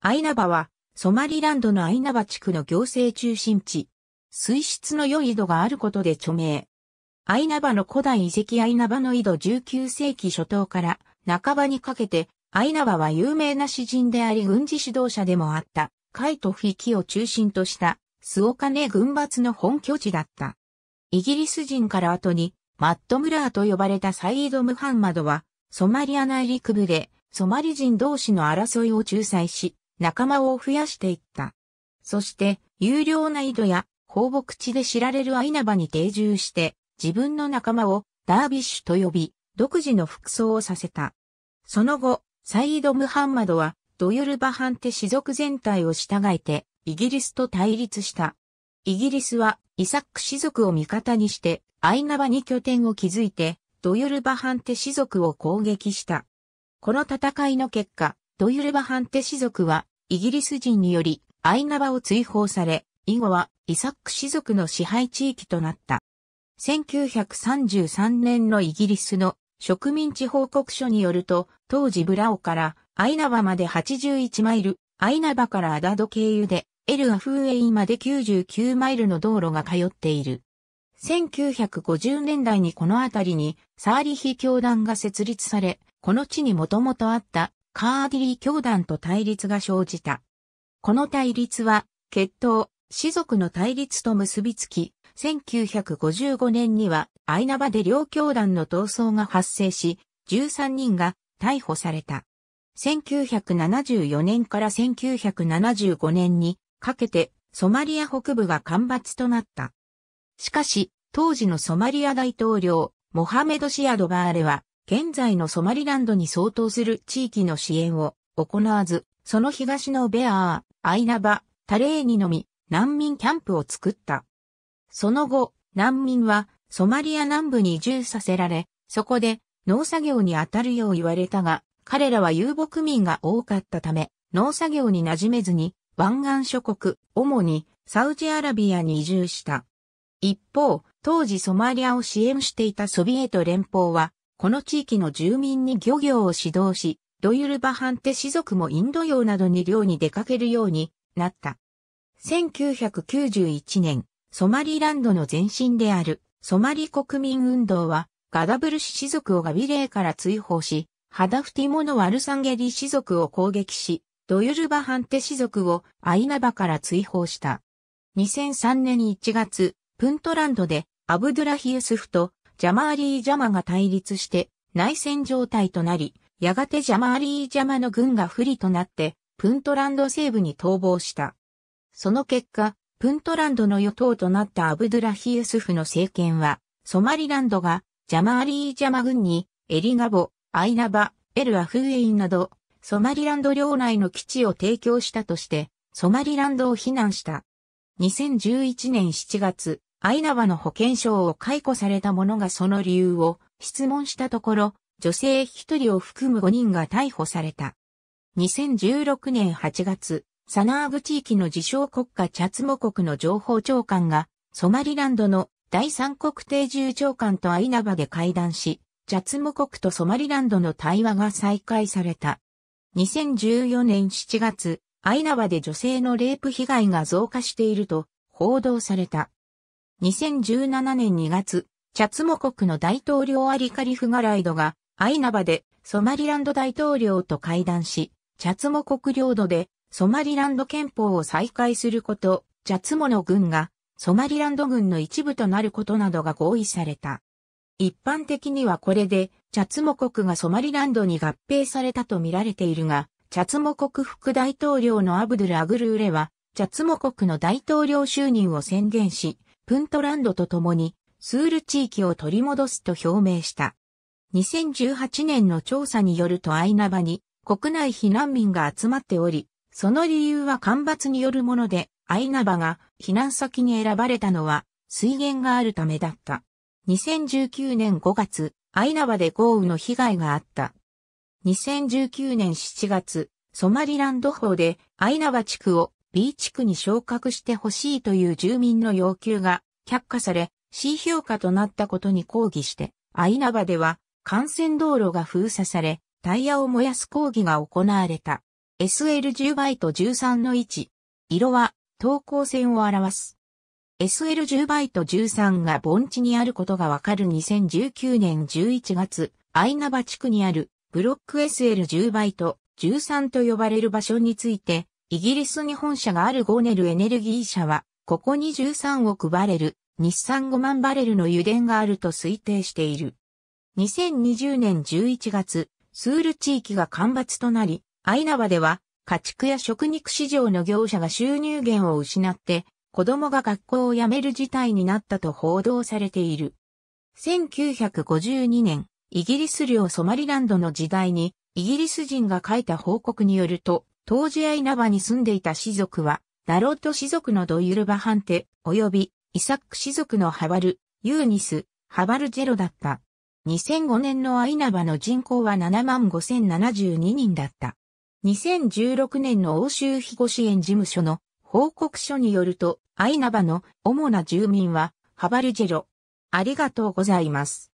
アイナバは、ソマリランドのアイナバ地区の行政中心地。水質の良い井戸があることで著名。アイナバの古代遺跡アイナバの井戸19世紀初頭から半ばにかけて、アイナバは有名な詩人であり軍事指導者でもあった、カイトフィキを中心とした、スオカネ軍閥の本拠地だった。イギリス人から後に、マット・ムラーと呼ばれたサイード・ムハンマドは、ソマリア内陸部で、ソマリ人同士の争いを仲裁し、仲間を増やしていった。そして、有料な井戸や放牧地で知られるアイナバに定住して、自分の仲間をダービッシュと呼び、独自の服装をさせた。その後、サイード・ムハンマドは、ドヨルバハンテ氏族全体を従えて、イギリスと対立した。イギリスは、イサック氏族を味方にして、アイナバに拠点を築いて、ドヨルバハンテ氏族を攻撃した。この戦いの結果、ドヨルバハンテ氏族は、イギリス人によりアイナバを追放され、以後はイサック氏族の支配地域となった。1933年のイギリスの植民地報告書によると、当時ブラオからアイナバまで81マイル、アイナバからアダド経由でエルアフーエイまで99マイルの道路が通っている。1950年代にこの辺りにサーリヒ教団が設立され、この地にもともとあったカーディリー教団と対立が生じた。この対立は、血統、氏族の対立と結びつき、1955年にはアイナバで両教団の闘争が発生し、13人が逮捕された。1974年から1975年にかけてソマリア北部が干ばつとなった。しかし、当時のソマリア大統領、モハメド・シアドバーレは、現在のソマリランドに相当する地域の支援を行わず、その東のベアー、アイナバ、タレーにのみ難民キャンプを作った。その後、難民はソマリア南部に移住させられ、そこで農作業に当たるよう言われたが、彼らは遊牧民が多かったため、農作業に馴染めずに湾岸諸国、主にサウジアラビアに移住した。一方、当時ソマリアを支援していたソビエト連邦は、この地域の住民に漁業を指導し、ドユルバハンテ氏族もインド洋などに漁に出かけるようになった。1991年、ソマリランドの前身であるソマリ国民運動は、ガダブル氏族をガビレーから追放し、ハダフティモノワルサンゲリ氏族を攻撃し、ドユルバハンテ氏族をアイナバから追放した。2003年1月、プントランドでアブドゥラヒユスフとジャマーリー・ジャマが対立して内戦状態となり、やがてジャマーリー・ジャマの軍が不利となって、プントランド西部に逃亡した。その結果、プントランドの与党となったアブドゥラヒユスフの政権は、ソマリランドがジャマーリー・ジャマ軍にエリガボ、アイナバ、エル・アフエインなど、ソマリランド領内の基地を提供したとして、ソマリランドを非難した。2011年7月、アイナワの保険証を解雇された者がその理由を質問したところ、女性1人を含む5人が逮捕された。2016年8月、サナーグ地域の自称国家チャツモ国の情報長官が、ソマリランドの第三国定住長官とアイナバで会談し、チャツモ国とソマリランドの対話が再開された。2014年7月、アイナバで女性のレイプ被害が増加していると報道された。2017年2月、チャツモ国の大統領アリカリフガライドが、アイナバでソマリランド大統領と会談し、チャツモ国領土でソマリランド憲法を再開すること、チャツモの軍がソマリランド軍の一部となることなどが合意された。一般的にはこれで、チャツモ国がソマリランドに合併されたと見られているが、チャツモ国副大統領のアブドゥル・アグルーレは、チャツモ国の大統領就任を宣言し、プントランドと共にスール地域を取り戻すと表明した。2018年の調査によるとアイナバに国内避難民が集まっており、その理由は干ばつによるもので、アイナバが避難先に選ばれたのは水源があるためだった。2019年5月、アイナバで豪雨の被害があった。2019年7月、ソマリランド法でアイナバ地区を B 地区に昇格してほしいという住民の要求が却下され C 評価となったことに抗議して、アイナバでは幹線道路が封鎖され、タイヤを燃やす抗議が行われた。SL10 倍と13の1。色は、等高線を表す。SL10 倍と13が盆地にあることがわかる2019年11月、アイナバ地区にあるブロック SL10 倍と13と呼ばれる場所について、イギリスに本社があるゴーネルエネルギー社は、ここに13億バレル、日産5万バレルの油田があると推定している。2020年11月、スール地域が干ばつとなり、アイナバでは、家畜や食肉市場の業者が収入源を失って、子供が学校を辞める事態になったと報道されている。1952年、イギリス領ソマリランドの時代に、イギリス人が書いた報告によると、当時アイナバに住んでいた氏族は、ダロット氏族のドユルバハンテ、及びイサック氏族のハバル、ユーニス、ハバルジェロだった。2005年のアイナバの人口は7万5072人だった。2016年の欧州庇護支援事務所の報告書によると、アイナバの主な住民は、ハバルジェロ。ありがとうございます。